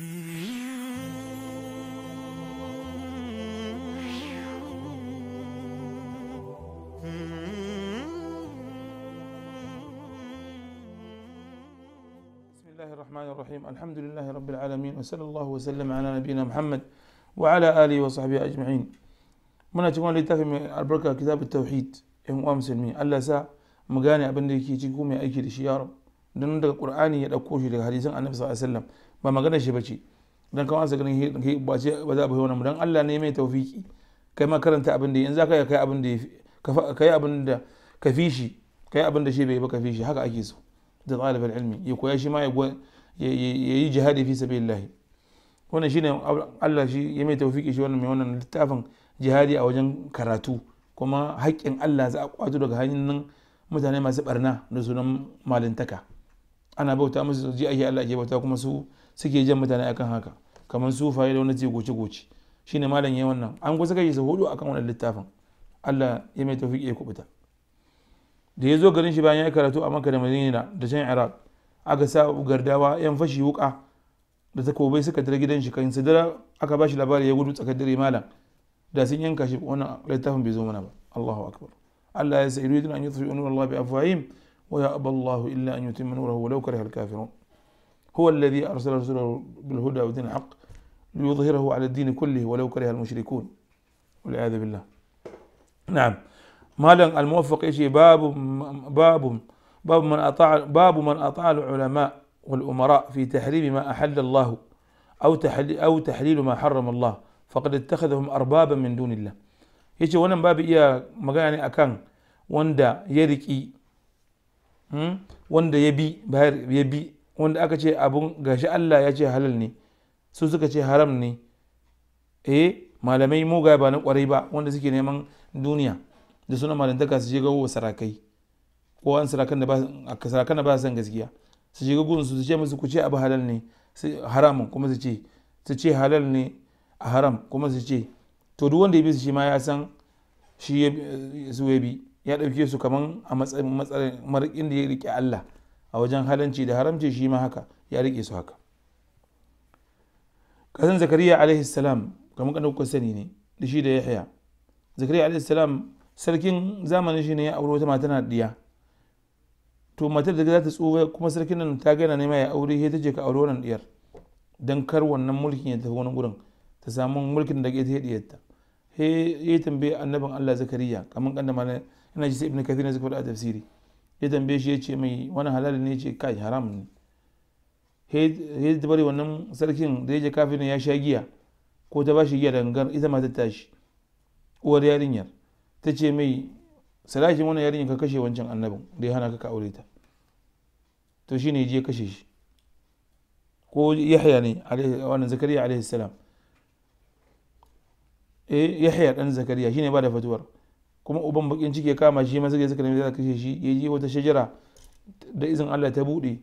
بسم الله الرحمن الرحيم الحمد لله رب العالمين وصلى الله وسلم على نبينا محمد وعلى اله وصحبه اجمعين من تكون لي تفهم البركه كتاب التوحيد ام ام سلمي الله سا مغاني ابن دكي تجي قومي اي كده يا رب دنن القران يدكو شي حديث النبي صلى الله عليه وسلم ba magana shi ba ce. dan kawai sa ganin kai ba ce ba za a bai mu. dan Allah ne mai taufiki kai ma karanta abin da in za ka yi abin da yi abin da ka fi shi Ka yi abin da shi bai ba ka fi shi haka ake so da talibul ilmi ya koya shi ma ya yi jihadi fi sabilillah wannan shine Allah shi ya mai taufiki shi wannan mai wannan littafin jihadi a wajen karatu kuma haƙƙin Allah za a kwato daga hannun mutane masu barna da sunan malintaka ana bauta musu ji ake Allah ke bauta kuma su suke jan mutane akan haka kamar sufaye da wanda ce goce goce shine malam yayin wannan an kusa kai sa hudu akan wannan littafin Allah ya mai tawfiq ya kubuta da yazo garin shi bayan ya karatu a Makka da Madina da can Iraq aka sa gardawa yan fashi wuka da takobai suka tare gidan shi kan sidira aka bashi labari ya gudu tsakar dare malam da sun yanka shi wannan littafin bai zo mana ba Allahu akbar Allah ya sa yuridun an yutfi nur Allah bi afwahim wa ya aballahu illa an yutimma nurahu walau kariha al هو الذي أرسل رسوله بالهدى ودين الحق ليظهره على الدين كله ولو كره المشركون والعياذ بالله نعم مالا الموفق يجي باب باب باب من أطاع باب من أطاع العلماء والأمراء في تحريم ما أحل الله أو تحليل أو تحليل ما حرم الله فقد اتخذهم أربابا من دون الله يجي وانا باب يا magana يعني اكان وندا يريكي riki يبي يبي يبي wanda aka ce abun gashi Allah ya ce halal ne su suka ce haram ne eh malamai mugaye ba na kwarai ba wanda suke neman duniya da suna malantaka su je ga sarakai ko an sarakan da ba sarakan da ba san gaskiya su shiga gun su ce musu ku ce abu halal ne haramun kuma su ce su ce halal ne a haram kuma su ce to duk wanda ya bi su shi ma ya san shi su ya bi ya ɗauke su kaman a matsayin marikin da ya riƙe Allah a wajen halanci da haramci shi ma haka ya rike su haka kasan zakariya alaihi salam kamar kan kuka sani ne da shi da yahya zakariya alaihi sarkin zamanin shi ne ya aure wata mata na diya to matar da za ta tsufa kuma sarkin nan ta gana nema ya aure ya tace ka aure wannan diyar dan kar wannan mulkin ya tafi wani gurin ta samu mulkin da ta yi diyarta he ya tambaye annabin Allah zakariya kamar kan da mana ina ji sai ibn kathir ne zaka tafsiri ya tambaye shi ya ce mai wani halal ne ce kai haram ne he ta bari wannan sarkin da ya je kafin ya sha giya ko ta ba shi giya dangar ita ma ta tashi uwar yarinyar ta ce mai sadakin wannan yarinyar ka kashe wancan annabin da ya hana ka aure ta to shi ne je kashe shi ko yahya ne wannan zakariya alaihi salam eh yahya dan zakariya shine ba da fatuwar kuma uban bakin ciki ya kama shi masu suka za zai kashe shi ya je wata shajara da izin Allah ta buɗe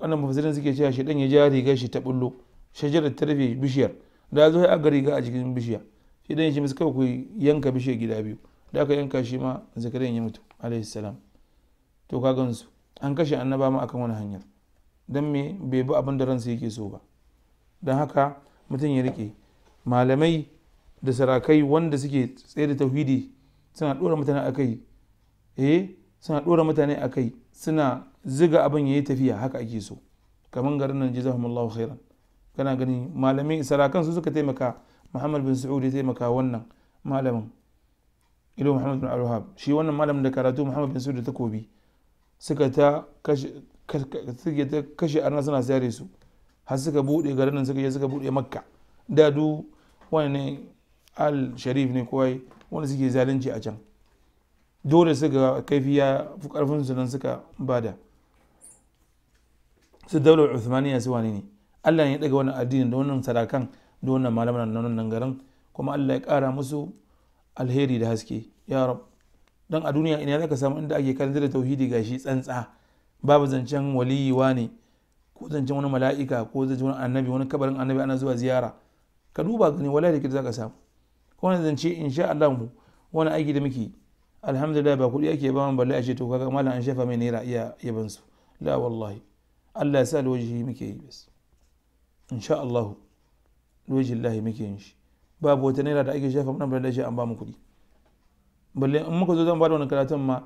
wannan mafasirin suke cewa shi dan ya ja riga shi ta bullo shajarar ta rufe bishiyar da zo ya ga riga a cikin bishiya shi dan shi kawai ku yanka bishiyar gida biyu da aka yanka shi ma zakarin ya mutu alaihi salam to ka gansu an kashe annaba ma akan wani hanyar dan me bai bi abin da ransa yake so ba don haka mutum ya rike malamai da sarakai wanda suke tsaye da tauhidi suna ɗora mutane a kai eh suna ɗora mutane a kai suna ziga abin ya yi tafiya haka ake so kamar garin nan jazakumullahu khairan kana gani malamai sarakan su suka taimaka muhammad bin sa'ud ya taimaka wannan malamin ido muhammad bin al shi wannan malamin da karatu muhammad bin sa'ud ta kobi suka ta kashe arna suna sayare su har suka buɗe garin nan suka je suka buɗe makka da du wani ne al sharif ne kawai wanda suke zalunci a can dole suka kaifi ya fi karfin su nan suka bada su daular uthmaniya su wani ne allah ya daga wannan addinin da wannan sadakan da wannan malaman nan nan garin kuma allah ya kara musu alheri da haske ya rab dan a duniya ina zaka samu inda ake karanta da tauhidi gashi tsantsa babu zancen waliyi wani ko zancen wani mala'ika ko zancen wani annabi wani kabarin annabi ana zuwa ziyara ka duba gani wallahi da zaka samu wannan zance insha Allah wani aiki da muke alhamdulillah ba kuɗi ake ba mu balle a ce to kaga malam an shafa mai naira iya yaban su la wallahi Allah ya sa alwajihi muke yi bas insha Allah alwajillahi muke yin shi babu wata naira da ake shafa mana balle shi an bamu mu kuɗi balle in muka zo zan ba da wani karatun ma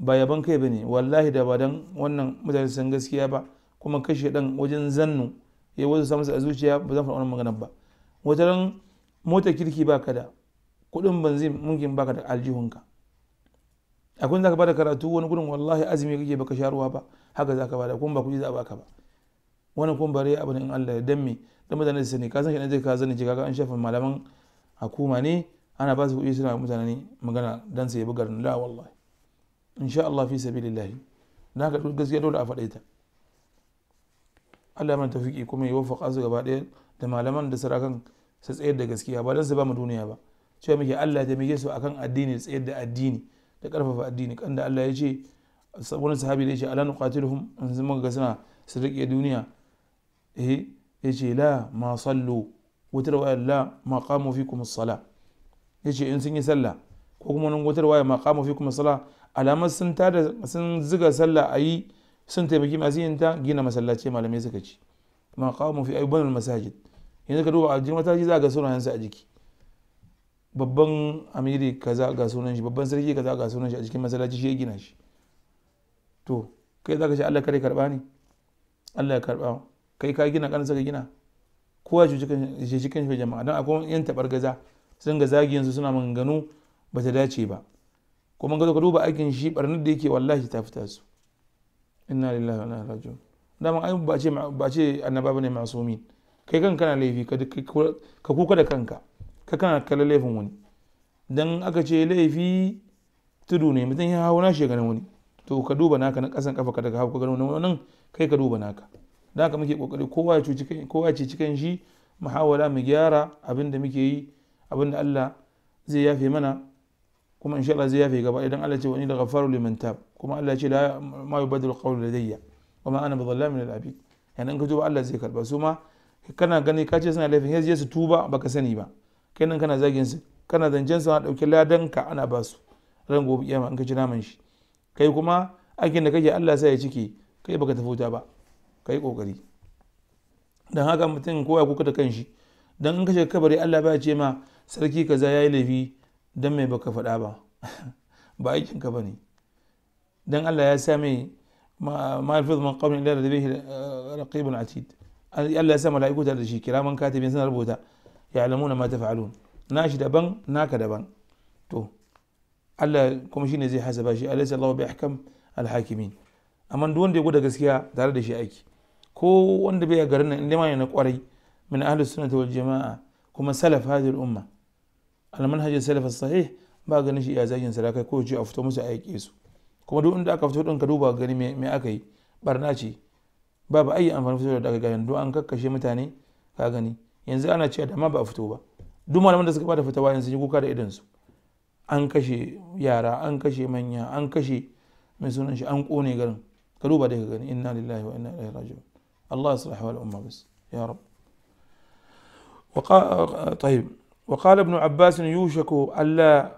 ba yaban kai bane wallahi da ba dan wannan mutane san gaskiya ba kuma kashe dan wajen zannu ya wasu samu a zuciya ba zan faɗa wannan magana ba wata motar kirki baka da kuɗin banzin mungin baka da aljihunka akwai zaka bada karatu wani gudun wallahi azumi kake baka sharuwa ba haka zaka bada kuma ba kuɗi za a baka ba wani kun bare abu in Allah ya dan me dan mutane su sani ka san shi ne zai ka zani kaga an shafa malaman hukuma ne ana ba su kuɗi suna mutane magana dan su ya bugar la wallahi insha Allah fi sabilillah na haka gaskiya dole a faɗe ta Allah ya mana tafiki kuma ya wafaka su gaba ɗaya da malaman da sarakan su tsayar da gaskiya ba don su ba mu duniya ba cewa muke Allah ya taimake su akan addini tsayar da addini da karfafa addini kan da Allah ya ce wani sahabi da ya ce ala nuqatiluhum an zama ga suna su rike duniya eh ya ce la ma sallu wutar waya la ma qamu fikum as-sala ya ce in sun yi sallah ko kuma nan wutar waya ma qamu fikum as-sala alamar sun tada sun ziga sallah ayi sun taimaki masu yin ta gina masallaci malamai suka ci ma qamu fi ayyuban al-masajid yanzu ka duba aljihun mataki za a ga sunayensa a jiki babban amiri kaza ga sunan shi babban sarki kaza ga sunan shi a cikin masallaci shi ya gina shi to kai za ka ce Allah kare karba ne Allah ya karba kai ka gina kansa ka gina kowa shi cikin shi jama'a don akwai yan tabar gaza sun ga su suna maganganu ba ta dace ba kuma ga ka duba aikin shi barnar da yake wallahi ta fita su inna lillahi wa inna ilaihi raji'un dama ai ba ce annaba bane masumin kai kanka na laifi ka kuka da kanka ka kana kalla laifin wani don aka ce laifi tudu ne mutum ya hawo nashi ganin wani to ka duba naka na kasan kafa ka daga hawo ka ganin wani kai ka duba naka da haka muke kokari kowa ya cuci kan kowa ya cuci shi muhawala mu gyara abin da muke yi abin da Allah zai yafe mana kuma insha Allah zai yafe gaba idan Allah ce wani da ghafaru liman tab kuma Allah ce la ma yubadil qawlu ladayya wa ma ana bidhallamin lil abid yana in ka duba Allah zai karba su ma kana gani ka ce suna laifin je su tuba baka sani ba kai nan kana zagin su kana zancen su na dauki ladanka ana ba su ran gobe kiyama in ka ci naman shi kai kuma aikin da kake Allah sai ya cike kai baka tafi wuta ba kai kokari dan haka mutum kowa kuka da kanshi dan in ka shiga kabari Allah ba ya ce ma sarki kaza yayi laifi dan mai baka faɗa ba ba aikin ka bane dan Allah ya sa mai ma ma yalfiz min qawlin illa ladayhi eh, raqibun atid Allah ya sa mala'iku tare da shi kiraman katibin suna rubuta ya alamuna ma tafa'alun na shi daban naka daban to Allah kuma shine zai hasaba shi alaysa Allahu bi ahkam alhakimin amma duk wanda ya gwada gaskiya tare da shi aiki ko wanda bai garin nan inda ma na kwarai min ahli sunnati wal jamaa kuma salaf hadhihi al umma al manhaj salaf sahih ba ganin shi ya zagin sadaka ko ji a fito musu aiki su kuma duk inda aka fito din ka duba gani me aka yi barna ce babu ayi amfani fito da daga gayan don an kakkashe mutane ka gani yanzu ana cewa da ma ba a fito ba duk malaman da suka bada fitawa yanzu sun yi kuka da idan su an kashe yara an kashe manya an kashe mai sunan shi an kone garin ka duba da ka gani inna lillahi wa inna ilaihi raji'un Allah ya sarrafa wal umma bis ya rab طيب وقال ابن عباس يوشك ألا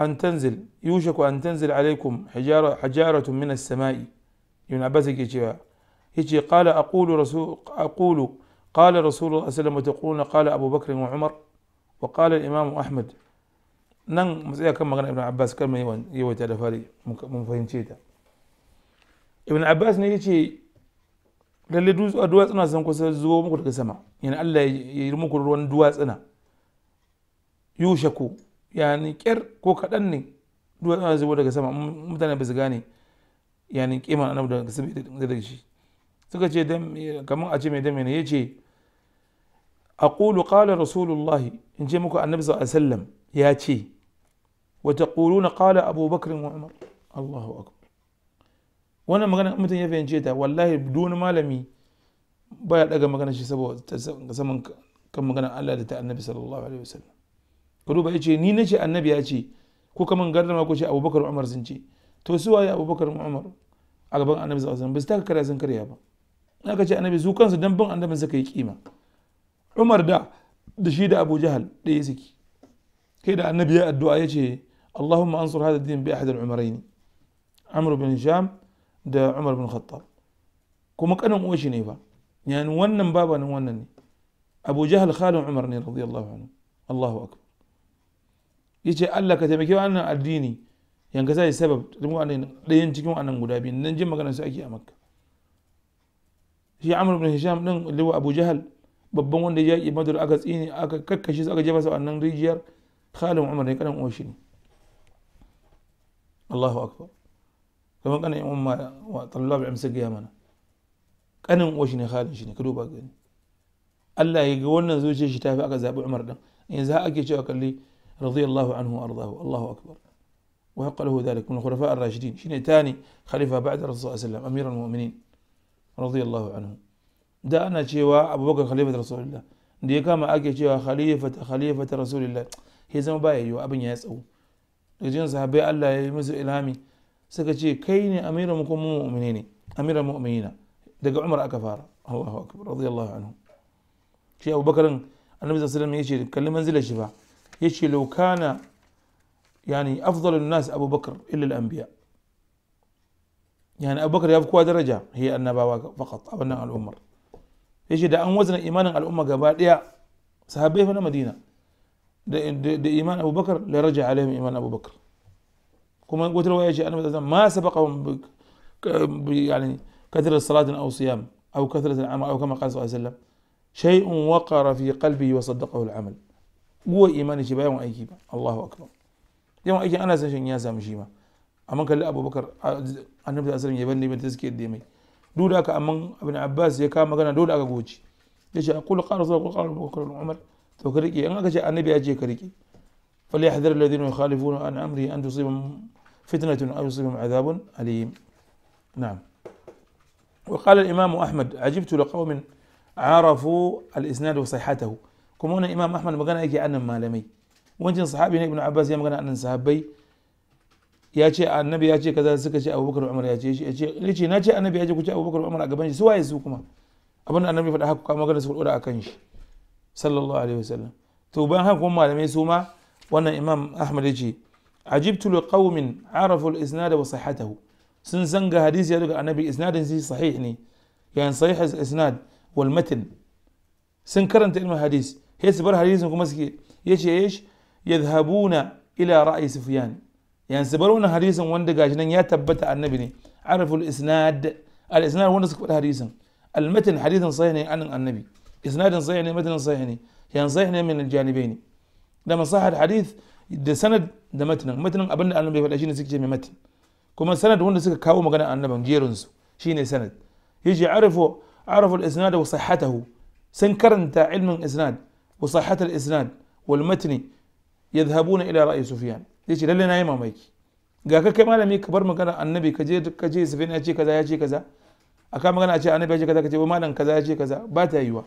أن تنزل يوشك أن تنزل عليكم حجارة حجارة من السماء ابن عباس يقول هيجي قال أقول رسول أقول قال رسول الله صلى الله عليه وسلم قال أبو بكر وعمر وقال الإمام أحمد نن مزيا كم مغنى ابن عباس كم يوان يو تلفاري مفهوم شيء ابن عباس نيجي للي دوز أدواس أنا سنكو سزو مكر كسمع يعني الله يرمو كل روان دواس أنا يوشكو يعني كير كو كدني دواس أنا زو ده كسمع مدنى بزغاني يعني كيما أنا بدو كسمع ده suka ce kamar a ce mai damina ya ce aqulu ƙala rasulullahi in ce muku annabi sallallahu alaihi wasallam ya ce wa taquluna qala abubakar wa umar allahu akbar wannan magana mutum ya fahimce ta wallahi duk malami ba ya daga magana shi saboda saman kan magana Allah da ta annabi sallallahu alaihi wasallam ka duba ya ce ni na ce annabi ya ce ko kaman gardama ko ce abubakar umar sun ce to su waye abubakar umar a gaban annabi sallallahu alaihi wasallam ba su taka kara sun karya ba naka ce annabi su kansu dan bin annabin suka yi kima umar da da shi da abu jahal ɗaya suke kai da annabi ya addu'a ya ce allahumma ansur hada din bi ahad al-umaraini amr bin sham da umar bin khattab kuma kanin uwa shi ne fa yani wannan baba nan wannan ne abu jahal khalin umar ne radiyallahu anhu allahu akbar yace allah ka taimake wannan addini yanka sai sabab ɗayan cikin wannan guda biyu nan jin magana su ake a makka shi amr ibn hisham din liwa abu jahal babban wanda ya yaki badar aka tsini aka kakkashe su aka jefa su wannan rijiyar khalid umar ne kadan uwashi ne Allahu akbar kamar kanan yan umma wa tallab amsa gaya mana kanin uwashi ne khalid shi ne ka duba gani Allah ya ga wannan zuciyar shi tafi aka zabi umar din yanzu har ake cewa kalli radiyallahu anhu ardahu Allahu akbar وحق له ذلك من الخلفاء الراشدين شنو ثاني خليفة بعد الرسول صلى الله عليه وسلم أمير المؤمنين radiyallahu anhu da ana cewa abubakar khalifatu rasulullah da ya kama ake cewa khalifata khalifata rasulullah ya zama baya yiwa abin ya tsawo daga cikin sahabbai Allah ya yi musu ilhami suka ce kai ne amirul mu'minin ne amirul mu'minina daga Umar aka fara Allahu akbar radiyallahu anhu shi Abubakar annabi sallallahu alaihi wasallam yace kalli manzilar shi fa yace law kana yani afdalun nas Abubakar illa al-anbiya يعني أبو بكر يبقى درجة هي النبوة فقط أبناء الأمة يجي ده أن وزن إيمان الأمة قبال يا صحابيه هنا مدينة ده, ده, ده إيمان أبو بكر لرجع عليهم إيمان أبو بكر كما قلت له يجي أنا ما سبقهم يعني كثرة صلاة أو صيام أو كثرة العمل أو كما قال صلى الله عليه وسلم شيء وقر في قلبه وصدقه العمل هو إيمان شباب يوم أيكيبا الله أكبر يوم أيكي أنا سنشن يا سامشيما amma kalli abubakar annabi sallallahu alaihi wasallam ya ta suke da mai duk da haka amma abin abbas ya kama magana dole aka goce ya ce aqulu qala rasulullah qala abubakar umar to ka rike in aka ce annabi ya ce ka rike falyahdhar alladhina yukhalifuna an amri an tusibahum fitnatun aw yusibahum adhabun alim na'am وقال الإمام أحمد عجبت لقوم عرفوا الإسناد وصحته كما أن الإمام أحمد مغنى يكي أنا مالمي وانت صحابي ابن عباس يا مغنى أنا صحابي yace annabi yace kaza suka ce Abu Bakar umar yace shi yace lice nace annabi yace kuce Abu Bakar umar a gaban shi su waye su kuma abin da annabi faɗa haka kuma magana su faɗa akan shi sallallahu alaihi wasallam to ban haka kuma malamai su ma wannan imam ahmad yace ajibtu li qaumin arafu al-isnad wa sihhatahu sun san ga hadisi ya daga annabi isnadin shi sahih ne yani sahih al-isnad wal matn sun karanta ilmin hadisi sai su bar hadisin kuma suke yace yash yadhhabuna ila ra'yi sufyan ينسبرون حديثا وند غاشي يا تبت النبي ني عرفوا الاسناد الاسناد وند سكفد حديثا المتن حديثا صحيح عن النبي اسناد صحيح متن صحيح ني يعني صحيح من الجانبين لما صح الحديث ده سند ده متن متن ابن النبي فدا شي ne suke mai متن kuma sanad wanda suka kawo magana annaban jerin su shine sanad yaji arafu arafu al-isnad wa sihhatahu وصحه karanta ilmin isnad wa راي سفيان isnad wal yadhhabuna ila sufyan zai ce lalle na yi mamaki ga ka kai malami ka bar magana annabi ka je ka je sufin ya ce kaza ya ce kaza aka magana a ce annabi ya ce kaza ka ce malam kaza ya ce kaza ba ta yiwa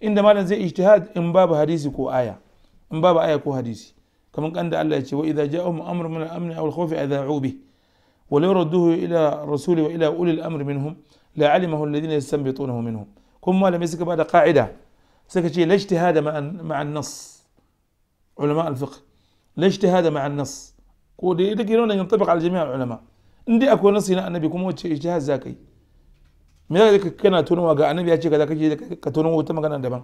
inda malam zai ijtihad in babu hadisi ko aya in babu aya ko hadisi kamar kan da Allah ya ce wa idza ja'a amrun min al-amn aw al khawf adha'u bih wa law radduhu ila rasul wa ila ulil amr minhum la 'alimahu alladhina yastanbitunahu minhum kun malami suka bada qa'ida suka ce la ijtihad ma'a an-nas ulama al-fiqh لا اجتهاد مع النص كودي يدقيرون ينطبق على جميع العلماء عندي اكو نص هنا النبي كوم اجتهاد زاكي من ذلك كنا تونو وقع النبي اجي كذا كجي كتونو وتم كنا دبا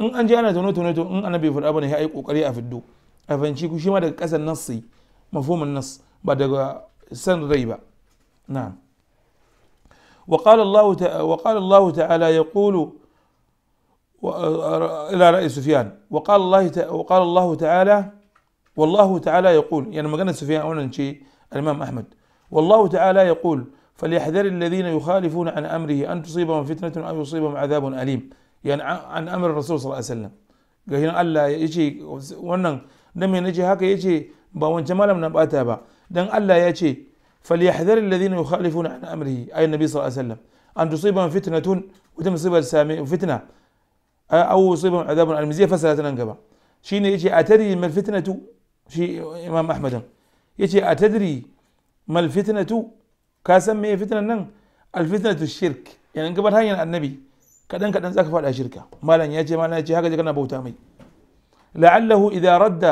ان انجي انا تونو تونو تو ان النبي في الابن هي قري افدو افنشي كوشي ما دا قس النص مفهوم النص بعد سن ريبه نعم وقال الله وقال الله تعالى يقول الى راي سفيان وقال الله وقال الله تعالى والله تعالى يقول يعني ما قلنا سفيان شيء الامام احمد والله تعالى يقول فليحذر الذين يخالفون عن امره ان تصيبهم فتنه او يصيبهم عذاب اليم يعني عن امر الرسول صلى الله عليه وسلم قال هنا الله يجي ونن لم يجي هكا يجي بون جمال من اتابع دن الله يجي فليحذر الذين يخالفون عن امره اي النبي صلى الله عليه وسلم ان تصيبهم فتنه وتم تصيبها السامي فتنه او يصيبهم عذاب اليم زي فسالتنا قبل شيني يجي اتدري ما الفتنه شي امام احمد يجي اتدري ما الفتنه كاسم مي فتنه نن الفتنه الشرك يعني قبل هاي يعني النبي كدن كدن زاك فاد شركه ما يجي ما يجي هكا جكنا بوتا لعله اذا رد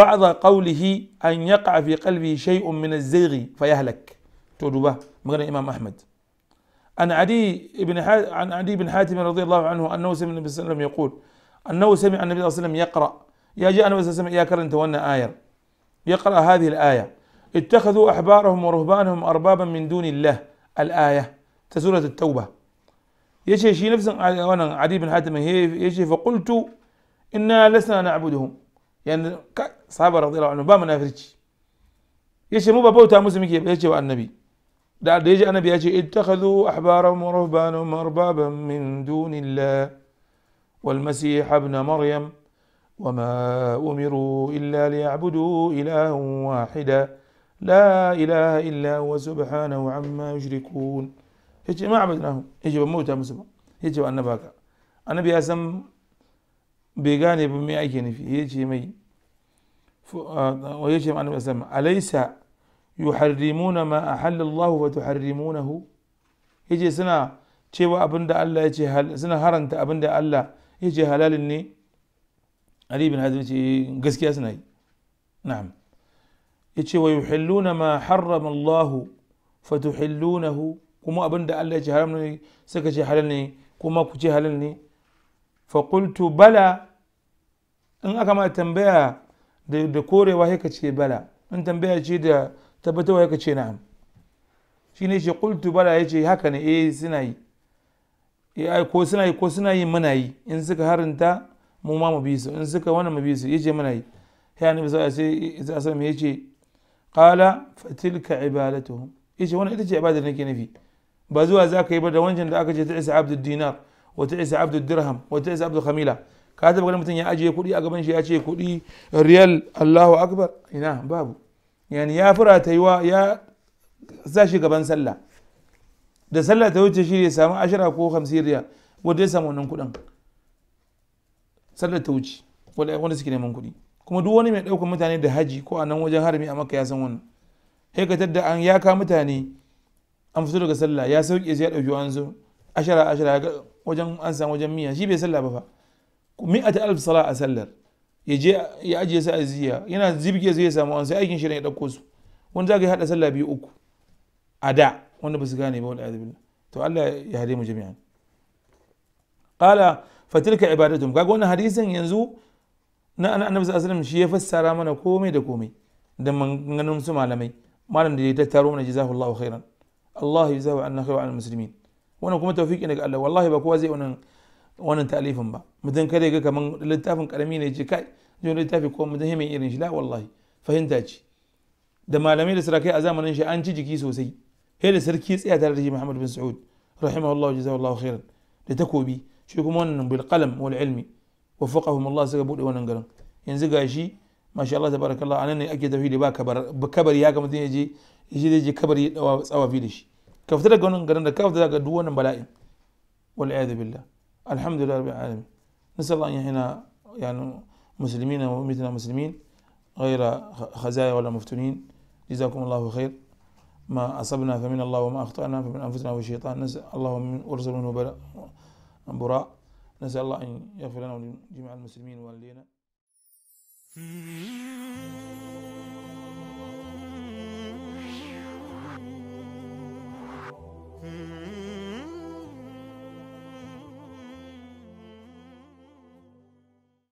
بعض قوله ان يقع في قلبه شيء من الزيغ فيهلك تودبه مغنى امام احمد عن عدي بن عن عدي بن حاتم رضي الله عنه انه سمع النبي صلى الله عليه وسلم يقول انه سمع النبي صلى الله عليه وسلم يقرأ يا جاء النبي صلى الله عليه وسلم يا كرنت وانا آية يقرأ هذه الآية اتخذوا أحبارهم ورهبانهم أربابا من دون الله الآية سورة التوبة يشي شي نفس وانا عدي بن حاتم هي يشي فقلت إنا لسنا نعبدهم يعني صحابة رضي الله عنهم بامنا فريتش يشي مو بابوتا مسلم يشي والنبي da da yaji annabi ya ce ittakhadhu ahbarahum wa ruhbanahum arbaban min dunillah wal masih وما أمروا إلا ليعبدوا إلها واحدا لا إله إلا هو سبحانه عما يشركون هيك ما عبدناهم هيك بموتى مسلم هيك أن باكا أنا بيأسم بيغاني بمي أيكيني في هيك مي آه، وهيك أنا بيأسم أليس يحرمون ما أحل الله وتحرمونه هيك سنة cewa abin الله Allah هل سنا هرنت ابن abin da هلال ya ali bin hazim ce eh, gaskiya suna yi na'am yace wa yuhilluna ma harrama Allah fa tuhillunahu kuma abin Allah ya ce haram ne suka ce halal ne kuma ku ce halal ne fa qultu bala in aka tambaya da korewa sai ka ce bala in tambaya ce da tabbatarwa sai ka ce ce bala yace haka ne eh, eh, yi ko ko in suka harinta mu ma mu bi su in suka wannan mu bi su yace muna yi sai annabi sai sallallahu alaihi wasallam yace qala fa tilka ibadatuhum yace wannan ita ce ibadar nake nufi ba zuwa za yi ba da wancan da aka ce ta isa abdul dinar wa ta isa abdul dirham wa ta isa abdul khamila ka ta ganin mutun ya aje kudi a gaban shi ya ce kudi riyal allahu akbar ina babu yani ya fura ta yi wa ya sa shi gaban sallah da sallah ta wuce shi ya samu ashira ko 50 riyal wanda ya samu wannan kudin sallar ta wuce wanda suke neman kuɗi kuma duk wani mai ɗaukar mutane da haji ko a nan wajen harami a maka ya san wannan haikatar da an yaka mutane an fito daga sallah ya sauke sai ya ɗauki an zo ashara ashara wajen an samu wajen miya shi bai sallah ba fa mi'a ta alf sala a sallar ya je ya ajiye su a ziya yana zibge ya samu an sai aikin shirin ya ɗauko su wanda za ka yi haɗa sallah biyu uku a da wanda ba su gane ba wanda azubillah to Allah ya hare mu jami'an qala fatilka ibadatum kaga wannan hadisin yanzu na annabi sallallahu shi ya fassara mana komai da komai da manganun su malamai malam da ya tattaro mana jazakallahu khairan Allah ya anna al muslimin wannan kuma tawfiki daga Allah wallahi ba kowa zai wannan wannan ta'alifin ba mutum kada ga kaman littafin karami ne ce kai zai littafi ko irin shi la wallahi fahimta da malamai da sarakai a zamanin shi an ci jiki sosai sai da sarki tsaya tare da shi Muhammad bin Saud rahimahullahu jazakallahu khairan da takobi شيكم بالقلم والعلم وفقهم الله سبحانه وتعالى وانا نغرم ينزي شي ما شاء الله تبارك الله انا ني اكيد في لباك كبر بكبر يا كم تيجي يجي يجي كبر او او في ليش كيف ترى غون غرن كيف ترى دوون بلاي والعياذ بالله الحمد لله رب العالمين نسال الله ان هنا يعني مسلمين ومثلنا مسلمين غير خزايا ولا مفتونين جزاكم الله خير ما اصبنا فمن الله وما اخطانا فمن انفسنا والشيطان نسال الله من ارسل منه بلاء عن براء نسأل الله أن يغفر لنا ولجميع المسلمين ووالدينا Mm-hmm.